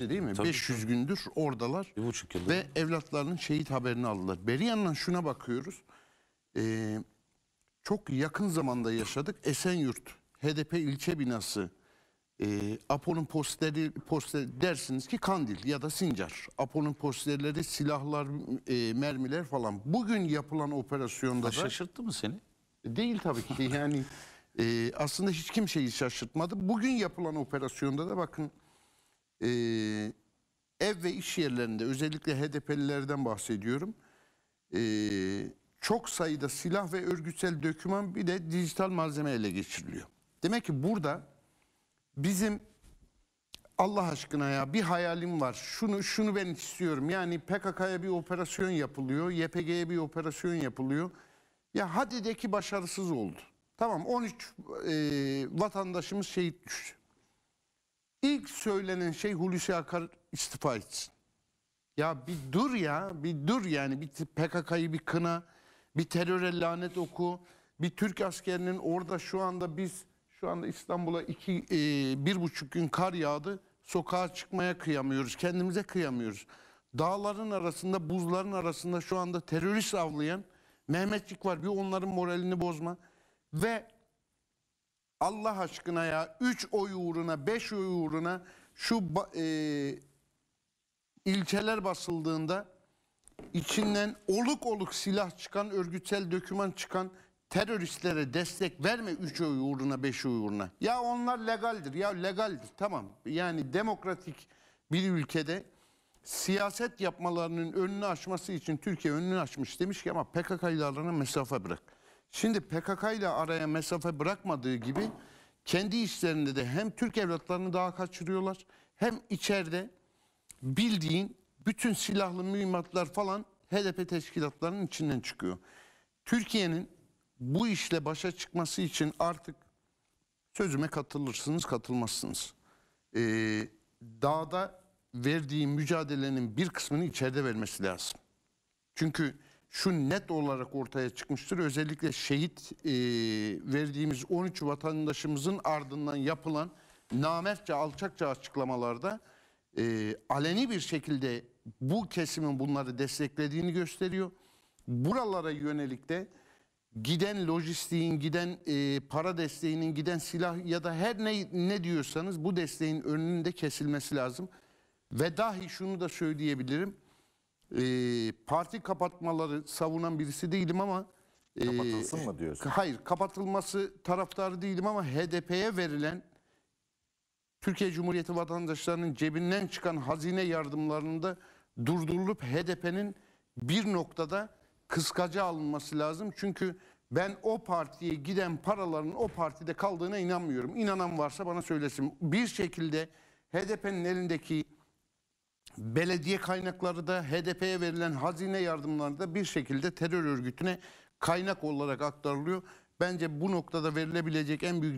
değil mi? Tabii 500 ki. gündür oradalar. Bir buçuk yıldır. Ve evlatlarının şehit haberini aldılar. Beri yandan şuna bakıyoruz. Ee, çok yakın zamanda yaşadık. Esenyurt, HDP ilçe binası, e, APO'nun posteri, posteri dersiniz ki Kandil ya da Sincar. APO'nun posterleri, silahlar, e, mermiler falan. Bugün yapılan operasyonda da... Şaşırttı mı seni? Değil tabii ki yani... E, aslında hiç kimseyi şaşırtmadı. Bugün yapılan operasyonda da bakın e, ev ve iş yerlerinde özellikle HDP'lilerden bahsediyorum. E, çok sayıda silah ve örgütsel döküman bir de dijital malzeme ele geçiriliyor. Demek ki burada bizim Allah aşkına ya bir hayalim var. Şunu şunu ben istiyorum. Yani PKK'ya bir operasyon yapılıyor. YPG'ye bir operasyon yapılıyor. Ya hadi de ki başarısız oldu. Tamam 13 e, vatandaşımız şehit düştü ilk söylenen şey Hulusi Akar istifa etsin. Ya bir dur ya, bir dur yani bir PKK'yı bir kına, bir teröre lanet oku, bir Türk askerinin orada şu anda biz şu anda İstanbul'a iki e, bir buçuk gün kar yağdı, sokağa çıkmaya kıyamıyoruz, kendimize kıyamıyoruz. Dağların arasında, buzların arasında şu anda terörist avlayan Mehmetçik var. Bir onların moralini bozma ve Allah aşkına ya 3 oy uğruna 5 oy uğruna şu e, ilçeler basıldığında içinden oluk oluk silah çıkan örgütsel döküman çıkan teröristlere destek verme 3 oy uğruna 5 oy uğruna. Ya onlar legaldir ya legaldir tamam yani demokratik bir ülkede siyaset yapmalarının önünü açması için Türkiye önünü açmış demiş ki ama PKK'lılarına mesafe bırak. Şimdi PKK ile araya mesafe bırakmadığı gibi kendi işlerinde de hem Türk evlatlarını daha kaçırıyorlar hem içeride bildiğin bütün silahlı mühimmatlar falan HDP teşkilatlarının içinden çıkıyor. Türkiye'nin bu işle başa çıkması için artık sözüme katılırsınız katılmazsınız. Ee, dağda verdiği mücadelenin bir kısmını içeride vermesi lazım. Çünkü şu net olarak ortaya çıkmıştır. Özellikle şehit e, verdiğimiz 13 vatandaşımızın ardından yapılan namertçe, alçakça açıklamalarda e, aleni bir şekilde bu kesimin bunları desteklediğini gösteriyor. Buralara yönelik de giden lojistiğin, giden e, para desteğinin, giden silah ya da her ne, ne diyorsanız bu desteğin önünde kesilmesi lazım. Ve dahi şunu da söyleyebilirim e, parti kapatmaları savunan birisi değilim ama e, Kapatılsın mı diyorsun? hayır kapatılması taraftarı değilim ama HDP'ye verilen Türkiye Cumhuriyeti vatandaşlarının cebinden çıkan hazine yardımlarında durdurulup HDP'nin bir noktada kıskaca alınması lazım. Çünkü ben o partiye giden paraların o partide kaldığına inanmıyorum. İnanan varsa bana söylesin. Bir şekilde HDP'nin elindeki belediye kaynakları da HDP'ye verilen hazine yardımları da bir şekilde terör örgütüne kaynak olarak aktarılıyor. Bence bu noktada verilebilecek en büyük